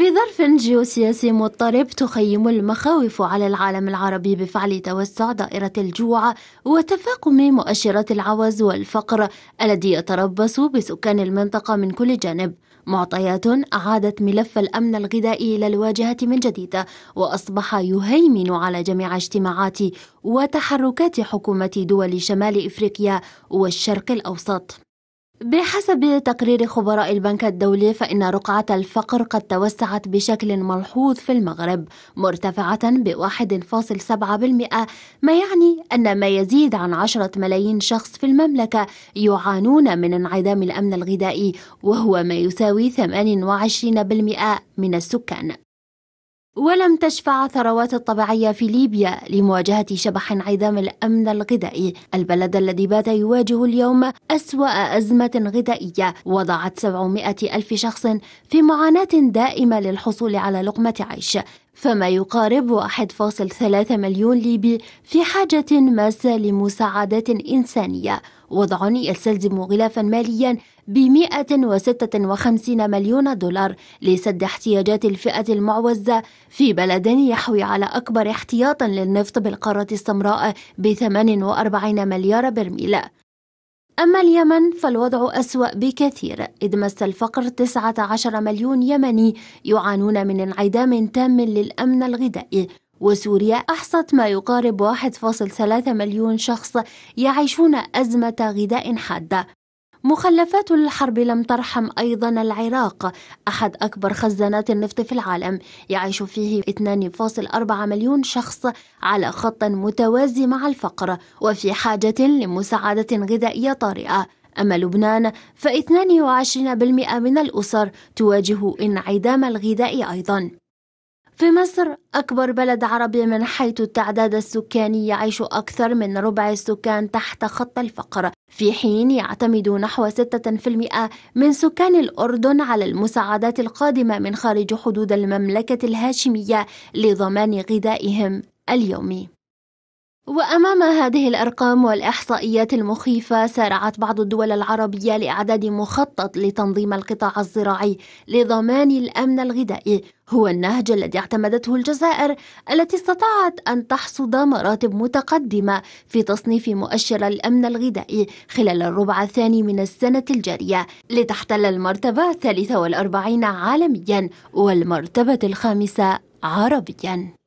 في ظرف جيوسياسي مضطرب تخيم المخاوف على العالم العربي بفعل توسع دائرة الجوع وتفاقم مؤشرات العوز والفقر الذي يتربص بسكان المنطقة من كل جانب معطيات أعادت ملف الأمن الغذائي إلى الواجهة من جديد وأصبح يهيمن على جميع اجتماعات وتحركات حكومة دول شمال إفريقيا والشرق الأوسط بحسب تقرير خبراء البنك الدولي فإن رقعة الفقر قد توسعت بشكل ملحوظ في المغرب مرتفعة ب 1.7% ما يعني أن ما يزيد عن 10 ملايين شخص في المملكة يعانون من انعدام الأمن الغذائي وهو ما يساوي 28% من السكان ولم تشفع الثروات الطبيعية في ليبيا لمواجهة شبح انعدام الأمن الغذائي البلد الذي بات يواجه اليوم أسوأ أزمة غذائية وضعت 700 ألف شخص في معاناة دائمة للحصول على لقمة عيش فما يقارب 1.3 مليون ليبي في حاجة ماسة لمساعدات إنسانية وضع يستلزم غلافا ماليا ب 156 مليون دولار لسد احتياجات الفئة المعوزة في بلد يحوي على أكبر احتياطا للنفط بالقارة السمراء ب 48 مليار برميل أما اليمن فالوضع أسوأ بكثير إذ مس الفقر 19 مليون يمني يعانون من انعدام تام للأمن الغذائي وسوريا أحصت ما يقارب 1.3 مليون شخص يعيشون أزمة غذاء حادة مخلفات الحرب لم ترحم أيضا العراق أحد أكبر خزانات النفط في العالم يعيش فيه 2.4 مليون شخص على خط متوازي مع الفقر وفي حاجة لمساعدة غذائية طارئة أما لبنان ف 22% من الأسر تواجه انعدام الغذاء أيضا في مصر أكبر بلد عربي من حيث التعداد السكاني يعيش أكثر من ربع السكان تحت خط الفقر في حين يعتمد نحو 6% من سكان الأردن على المساعدات القادمة من خارج حدود المملكة الهاشمية لضمان غذائهم اليومي وأمام هذه الأرقام والإحصائيات المخيفة سارعت بعض الدول العربية لإعداد مخطط لتنظيم القطاع الزراعي لضمان الأمن الغذائي هو النهج الذي اعتمدته الجزائر التي استطاعت أن تحصد مراتب متقدمة في تصنيف مؤشر الأمن الغذائي خلال الربع الثاني من السنة الجارية لتحتل المرتبة الثالثة والأربعين عالميا والمرتبة الخامسة عربيا